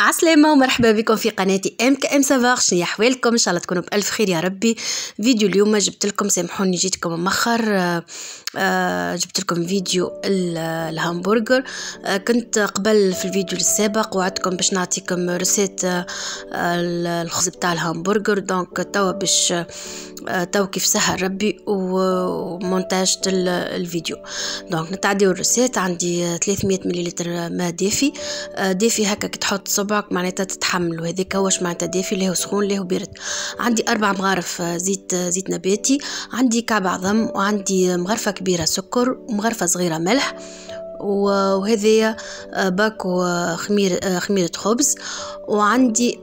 عسلامة ومرحبا بكم في قناة ام كا ام سافاغ شنيا حوالكم ان شاء الله تكونوا بالف خير يا ربي فيديو اليوم جبت لكم سامحوني جيتكم مخر آه، آه، جبت لكم فيديو الهامبرجر آه، كنت قبل في الفيديو السابق وعدتكم باش نعطيكم رسيت الخبز بتاع الهامبرجر دونك توا باش تو كيف سهل ربي ومونتاج الفيديو دونك نتعديو الرسيت عندي 300 مليلتر ماء دافي دافي هكا كي تحط صبعك معناتها تتحملو هذاك واش معناتها دافي لاهو سخون لاهو بارد عندي أربع مغارف آه، زيت آه، زيت نباتي عندي كعب عظم وعندي مغرفة كبيرة سكر ومغرفة صغيرة ملح وهذه آه، باك وخمير آه، خميرة خبز وعندي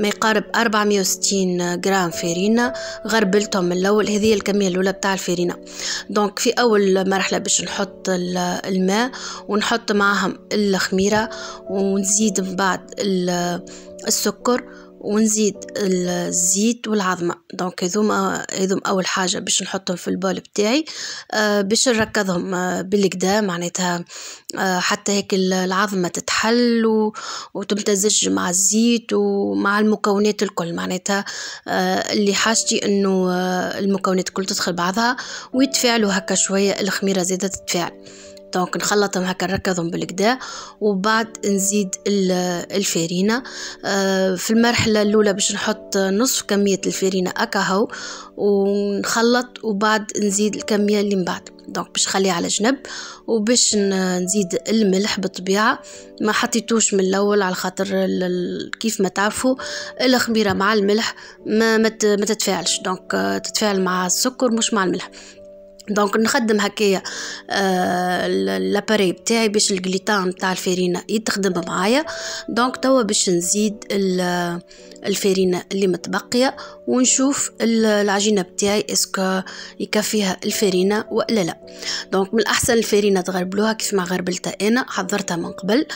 ما يقارب 460 غرام فرينة غربلتهم من الأول هذه الكمية الأولى بتاع الفرينة دونك في أول مرحلة باش نحط الماء ونحط معهم الخميرة ونزيد من بعد السكر ونزيد الزيت والعظمه دونك هذوما هذوما اول حاجه باش نحطهم في البول بتاعي آه باش نركضهم آه بالكدا معناتها آه حتى هيك العظمه تتحل و... وتمتزج مع الزيت ومع المكونات الكل معناتها آه، اللي حاجتي انه آه، المكونات الكل تدخل بعضها ويتفاعلوا هكا شويه الخميره زاده تتفاعل دونك نخلطهم هكا نركضهم بالكدا وبعد نزيد الفرينه آه، في المرحله الاولى باش نحط نصف كميه الفرينه اكاهو ونخلط وبعد نزيد الكميه اللي من بعد دونك باش نخليها على جنب وباش نزيد الملح بالطبيعه ما حطيتوش من الاول على خاطر كيف ما تعرفوا الخميره مع الملح ما ما تتفاعلش دونك تتفاعل مع السكر مش مع الملح دونك نخدم هكايا آه، لاباري بتاعي باش الجليتان تاع الفرينه يتخدم معايا دونك توا باش نزيد الفرينه اللي متبقيه ونشوف العجينه بتاعي اسكو يكفيها الفرينه ولا لا دونك من الاحسن الفرينه تغربلوها كيف ما غربلتها انا حضرتها من قبل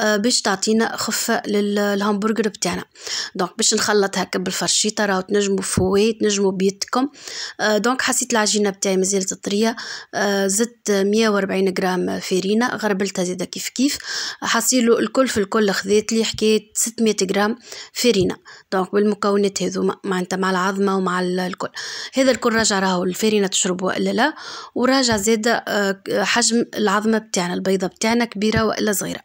آه، باش تعطينا خفه للهامبرجر بتاعنا دونك باش نخلطها هكا بالفرشيطه راهو تنجموا فويت تنجموا بيدكم آه، دونك حسيت العجينه بتاعي مازالت الفطرية آه، زدت 140 غرام فرينة غربلتها زيادة كيف كيف حصيلو الكل في الكل خذيت لي حكاية 600 غرام فرينة دونك بالمكونات هذوما معناتها مع العظمة ومع الكل هذا الكل راجع راهو الفرينة تشرب ولا لا وراجع زادة آه، حجم العظمة بتاعنا البيضة بتاعنا كبيرة ولا صغيرة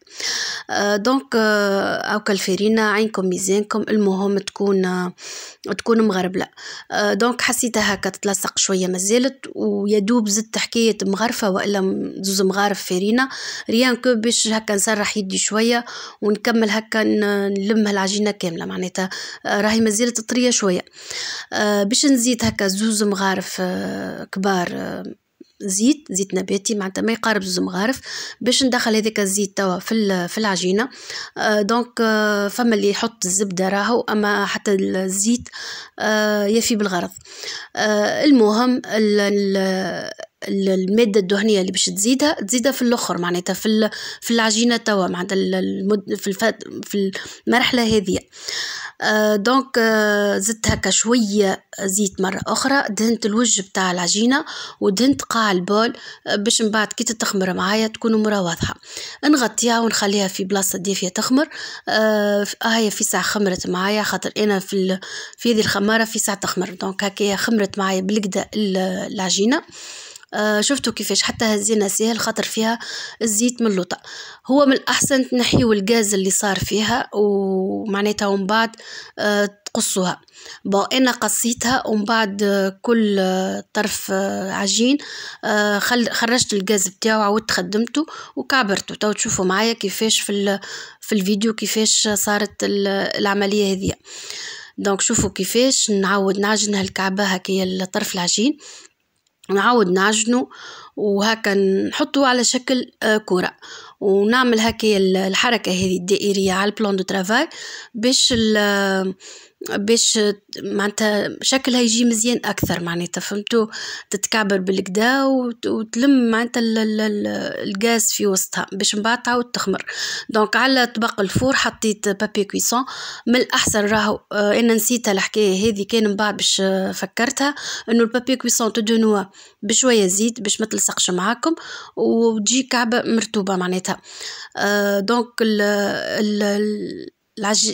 آه، دونك أو كالفرينة عينكم ميزانكم المهم تكون تكون مغربلة دونك حسيتها هكا تتلصق شوية مازالت ويد دوب زدت حكاية مغرفة وإلا زوز مغارف فارينة ريان كو باش هكا نسرح يدي شوية ونكمل هكا نلم هالعجينة كاملة معناتها آه، راهي مازالت طرية شوية آه، باش نزيد هكا زوز مغارف آه، كبار زيت زيت نباتي معناتها ما يقارب زوز مغارف باش ندخل هذاك الزيت توا في في العجينه آه، دونك آه، فما اللي يحط الزبده راهو اما حتى الزيت آه، يفي بالغرض المهم ال ال الماده الدهنيه اللي باش تزيدها تزيدها في الاخر معناتها في في العجينه توا معناتها المد في الفات في المرحله هذه آه دونك آه زدت هكا شويه زيت مره اخرى دهنت الوجه بتاع العجينه ودهنت قاع البول آه، باش من بعد كي تتخمر معايا تكون مرا واضحه نغطيها ونخليها في بلاصه دافيه تخمر آه هي في ساعه خمرت معايا خاطر انا في في هذه الخماره في ساعه تخمر دونك هكا خمرت معايا بالقدا العجينه آه، شفتوا كيفاش حتى هزينا سهل خاطر فيها الزيت من اللوطة هو من الأحسن تنحيو الغاز اللي صار فيها ومعناتها ومن بعد آه، تقصوها بون انا قصيتها ومن بعد آه، كل طرف عجين خل خرجت الغاز بتاعه عاودت خدمته وكعبرته تو تشوفوا معايا كيفاش في في الفيديو كيفاش صارت العمليه هذه دونك شوفوا كيفاش نعاود نعجن هالكعبه هكايا الطرف العجين نعاود نعجنو وهكا نحطو على شكل آه، كرة ونعمل هكا الحركة هذه الدائرية على البلان دو ترافاي باش آه، باش معناتها شكلها يجي مزيان اكثر معناتها فهمتو تتكعبر بالكدا وتلم معناتها الغاز في وسطها باش من بعد تعاود تخمر دونك على طبق الفور حطيت بابي كويسون من الاحسن راهو آه، انا نسيتها الحكايه هذه كان من بعد باش فكرتها انه البابي كويسون تدو نوا بشويه زيت باش ما تلصقش معاكم وتجي كعبه مرطوبه معناتها آه، دونك ال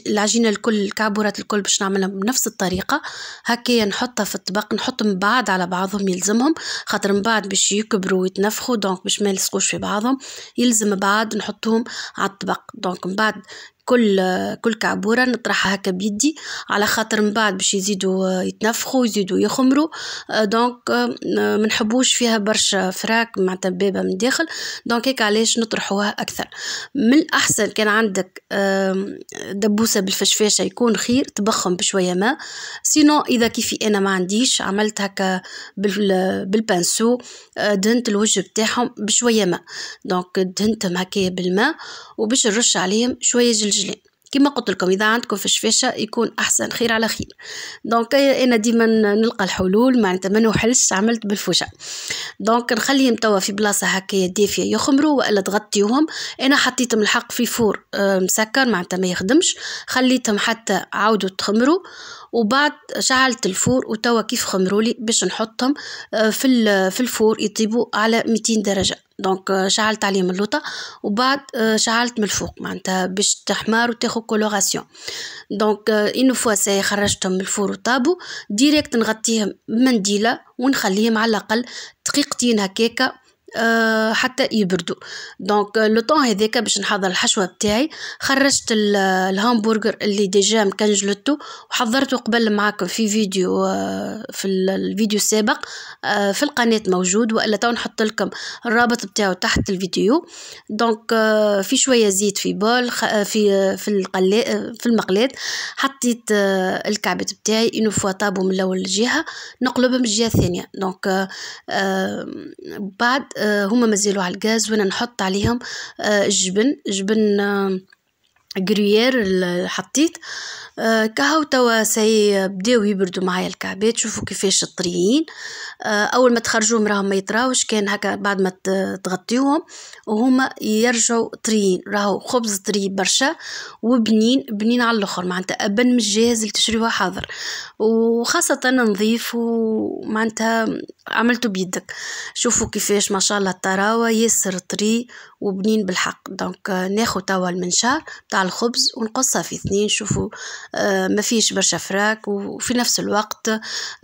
العجينه الكل الكعبورات الكل باش نعملها بنفس الطريقه هكايا نحطها في الطبق نحطهم بعض على بعضهم يلزمهم خاطر من بعد باش يكبروا ويتنفخوا دونك باش ما يلصقوش في بعضهم يلزم بعض نحطهم على الطبق دونك من بعد كل كل كعبورة نطرحها هكا بيدي على خاطر من بعد باش يزيدوا آه، يتنفخوا يزيدوا يخمروا آه، دونك آه، ما نحبوش فيها برشا فراك مع تبابة من الداخل دونك هيك علاش نطرحوها أكثر من الأحسن كان عندك دبوسة بالفشفاشة يكون خير تبخم بشوية ماء سينو إذا كيفي أنا ما عنديش عملت هكا بالبانسو دهنت الوجه بتاعهم بشوية ماء دونك دهنتهم هكا بالماء وباش نرش عليهم شوية جلد الجلد كما قلت لكم اذا عندكم في الشفاشه يكون احسن خير على خير دونك انا ديما نلقى الحلول معناتها ما نوحلش عملت بالفوشة دونك نخليهم توا في بلاصه هكايا دافيه يخمروا والا تغطيهم انا حطيتهم الحق في فور آه، مسكر معناتها ما يخدمش خليتهم حتى عاودوا تخمروا وبعد شعلت الفور وتوا كيف خمروا لي باش نحطهم آه، في في الفور يطيبوا على 200 درجه دونك آه، شعلت عليه من اللوطه وبعد آه، شعلت من الفوق معناتها باش تحمر وتاخذ كولوراسيون دونك اون آه، فوا سي خرجتهم من الفور وطابو ديريكت نغطيهم بمنديله ونخليهم على الاقل دقيقتين هكاكا آه، حتى يبردوا دونك لو طون هذاك باش نحضر الحشوه بتاعي خرجت الهامبرجر اللي ديجا مكنجلتو وحضرته قبل معاكم في فيديو آه، في الفيديو السابق آه، في القناه موجود والا تو نحط لكم الرابط بتاعه تحت الفيديو دونك في شويه زيت في بول في في القلا في المقلاه حطيت الكعبات بتاعي انه فوا طابو من الاول الجهه نقلبهم الجهه الثانيه دونك بعد آه، هما مازالوا على الغاز وانا نحط عليهم آه، جبن جبن آه، غريير اللي حطيت آه، كهو توا سي بداو يبردوا معايا الكعبات شوفوا كيفاش طريين آه، اول ما تخرجوهم راهم ما يطراوش كان هكا بعد ما تغطيوهم وهما يرجعوا طريين راهو خبز طري برشا وبنين بنين على الاخر معناتها ابن مش جاهز اللي تشريوه حاضر وخاصه نظيف ومعناتها عملته بيدك شوفوا كيفاش ما شاء الله التراوه ياسر طري وبنين بالحق دونك آه، ناخذ توا المنشار تاع الخبز ونقصها في اثنين شوفوا آه، ما فيش برشا فراك وفي نفس الوقت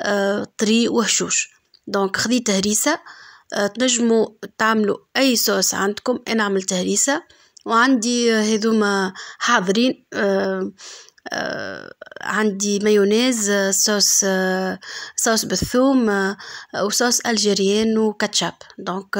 آه، طري وهشوش دونك خديت هريسة آه، تنجموا تعملوا أي صوص عندكم أنا عملت هريسة وعندي هذوما حاضرين عندي مايونيز صوص صوص بالثوم وصوص الجيريان وكاتشاب دونك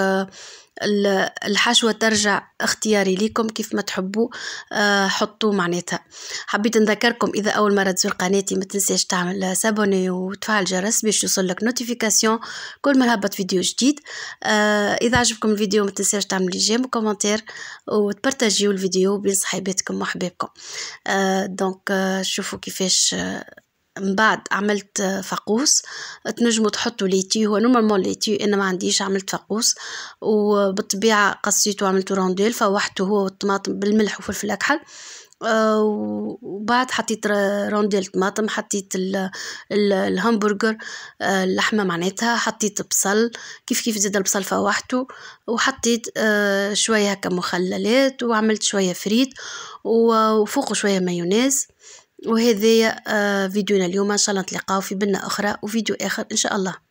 الحشوة ترجع اختياري ليكم كيف ما تحبوا آه، حطوا معناتها حبيت نذكركم إذا أول مرة تزور قناتي ما تنساش تعمل سابوني وتفعل الجرس باش يوصلك نوتيفيكاسيون كل ما نهبط فيديو جديد آه، إذا عجبكم الفيديو ما تنساش تعمل جيم وكومنتير وتبارتاجيو الفيديو بين صحيباتكم وحبيبكم دونك آه، شوفوا كيفاش من بعد عملت فقوس تنجموا تحطوا ليتي هو نورمالمون ليتي انا ما عنديش عملت فقوس وبالطبيعه قصيته وعملت رونديل فوحته هو والطماطم بالملح وفلفل اكحل آه، وبعد حطيت رونديل طماطم حطيت ال ال الهمبرجر آه، اللحمه معناتها حطيت بصل كيف كيف زاد البصل فوحته وحطيت آه، شويه هكا مخللات وعملت شويه فريت وفوقه شويه مايونيز وهذه آه، فيديونا اليوم ان شاء الله نتلاقاو في بنا اخرى وفيديو اخر ان شاء الله